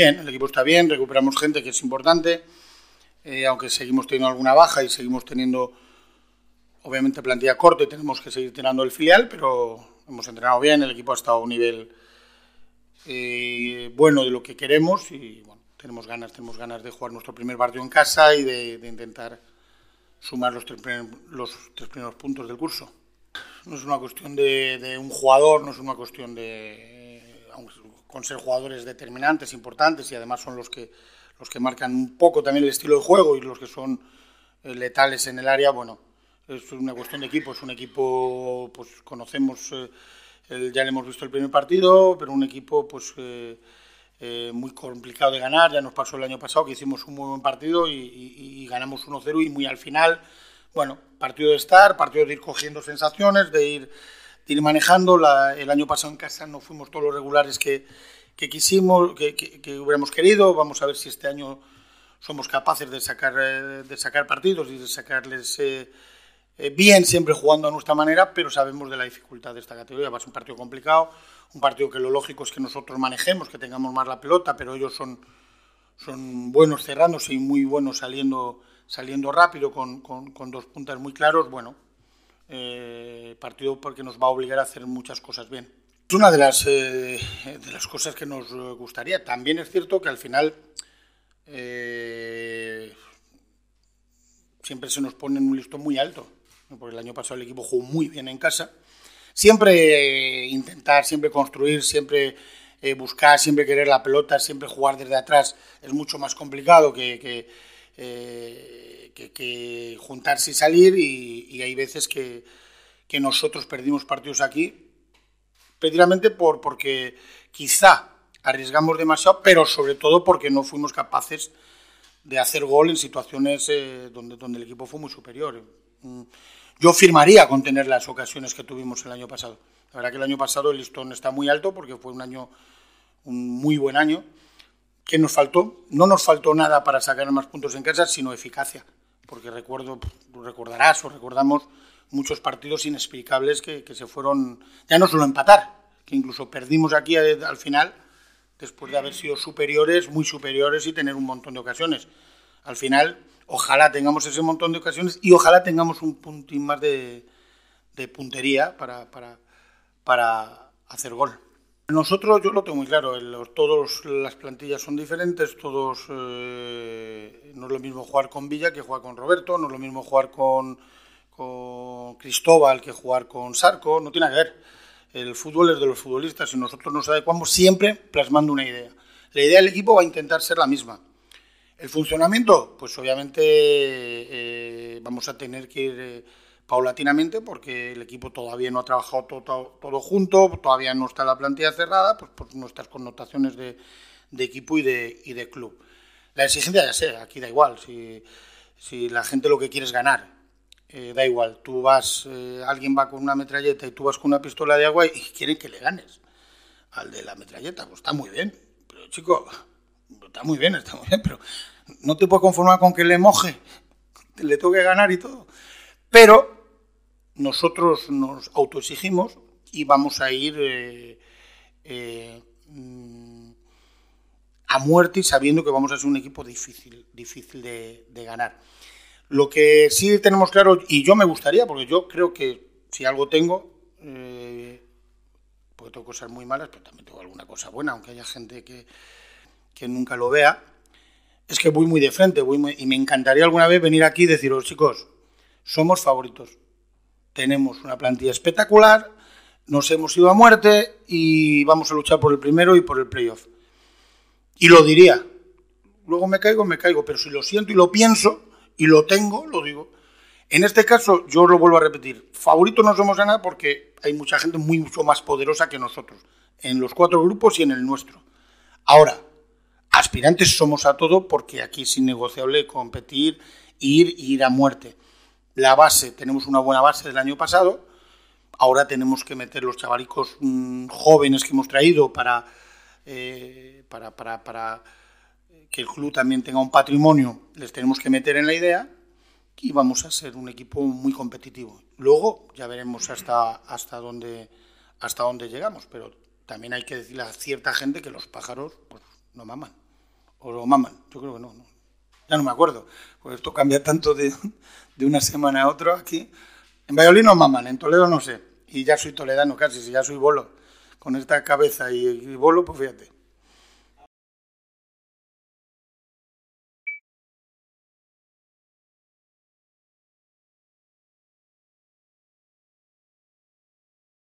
Bien, el equipo está bien, recuperamos gente que es importante, eh, aunque seguimos teniendo alguna baja y seguimos teniendo, obviamente, plantilla corta y tenemos que seguir tirando el filial, pero hemos entrenado bien, el equipo ha estado a un nivel eh, bueno de lo que queremos y tenemos ganas, tenemos ganas de jugar nuestro primer partido en casa y de, intentar sumar los tres, los tres, primeros puntos del curso. No es una cuestión de un jugador, no es una cuestión de con ser jugadores determinantes, importantes y además son los que, los que marcan un poco también el estilo de juego y los que son eh, letales en el área, bueno, es una cuestión de equipo, es un equipo, pues conocemos, eh, ya le hemos visto el primer partido, pero un equipo pues eh, muy complicado de ganar, ya nos pasó el año pasado que hicimos un muy buen partido y, y ganamos 1-0 y muy al final, bueno, partido de estar, partido de ir cogiendo sensaciones, de ir ir manejando. el año pasado en casa no fuimos todos los regulares que, quisimos, que, hubiéramos querido. Vamos a ver si este año somos capaces de sacar, eh, de sacar partidos y de sacarles eh, eh, bien, siempre jugando a nuestra manera, pero sabemos de la dificultad de esta categoría. Va a ser un partido complicado, un partido que lo lógico es que nosotros manejemos, que tengamos más la pelota, pero ellos son, son buenos cerrándose y muy buenos saliendo, saliendo rápido con, con dos puntas muy claros. Bueno, eh, partido porque nos va a obligar a hacer muchas cosas bien. Es una de las, eh, de las cosas que nos eh, gustaría. También es cierto que al final siempre se nos pone en un listón muy alto, porque el año pasado el equipo jugó muy bien en casa. Siempre intentar, siempre construir, siempre buscar, siempre querer la pelota, siempre jugar desde atrás es mucho más complicado que eh, que, juntarse y salir y, hay veces que, nosotros perdimos partidos aquí, precisamente por, porque quizá arriesgamos demasiado, pero sobre todo porque no fuimos capaces de hacer gol en situaciones eh, donde, donde el equipo fue muy superior. Mm, yo firmaría con tener las ocasiones que tuvimos el año pasado. La verdad que el año pasado el listón está muy alto porque fue un año, un muy buen año que nos faltó, no nos faltó nada para sacar más puntos en casa, sino eficacia, porque recuerdo, recordarás o recordamos muchos partidos inexplicables que, se fueron, ya no solo empatar, que incluso perdimos aquí al final, después de haber sido superiores, muy superiores y tener un montón de ocasiones. Al final, ojalá tengamos ese montón de ocasiones y ojalá tengamos un puntín más de, puntería para, para hacer gol. Nosotros, yo lo tengo muy claro, todas todos las plantillas son diferentes, todos eh, no es lo mismo jugar con Villa que jugar con Roberto, no es lo mismo jugar con, Cristóbal que jugar con Sarco, no tiene que ver. El fútbol es de los futbolistas y nosotros nos adecuamos siempre plasmando una idea. La idea del equipo va a intentar ser la misma. El funcionamiento, pues obviamente eh, vamos a tener que ir... Eh, paulatinamente porque el equipo todavía no ha trabajado todo, todo, junto, todavía no está la plantilla cerrada, pues por nuestras connotaciones de, equipo y de, de club. La exigencia ya sea, aquí da igual, si, la gente lo que quiere es ganar, eh, da igual, tú vas, eh, alguien va con una metralleta y tú vas con una pistola de agua y quieren que le ganes al de la metralleta, pues está muy bien, pero chico, está muy bien, está muy bien, pero no te puedes conformar con que le moje, le tengo que ganar y todo. Pero nosotros nos autoexigimos y vamos a ir eh, eh, mm, a muerte y sabiendo que vamos a ser un equipo difícil, difícil de, ganar. Lo que sí tenemos claro, y yo me gustaría, porque yo creo que si algo tengo, eh, porque tengo cosas muy malas, pero también tengo alguna cosa buena, aunque haya gente que, que nunca lo vea, es que voy muy de frente y me encantaría alguna vez venir aquí y deciros, chicos, somos favoritos tenemos una plantilla espectacular, nos hemos ido a muerte y vamos a luchar por el primero y por el playoff. Y lo diría. Luego me caigo, me caigo, pero si lo siento y lo pienso y lo tengo, lo digo. En este caso, yo lo vuelvo a repetir, favoritos no somos a nada porque hay mucha gente muy mucho más poderosa que nosotros, en los cuatro grupos y en el nuestro. Ahora, aspirantes somos a todo porque aquí es innegociable competir, ir, ir a muerte. La base, tenemos una buena base del año pasado. Ahora tenemos que meter los chavalicos mm, jóvenes que hemos traído para, eh, para, eh, que el club también tenga un patrimonio. Les tenemos que meter en la idea y vamos a ser un equipo muy competitivo. Luego ya veremos hasta, hasta, dónde, hasta dónde llegamos, pero también hay que decirle a cierta gente que los pájaros pues, no maman. O lo maman, yo creo que no, no, ya no me acuerdo, pues esto cambia tanto de, una semana a otra aquí. En Valladolid más maman, en Toledo no sé, y ya soy toledano casi, si ya soy bolo, con esta cabeza y, y bolo, pues fíjate.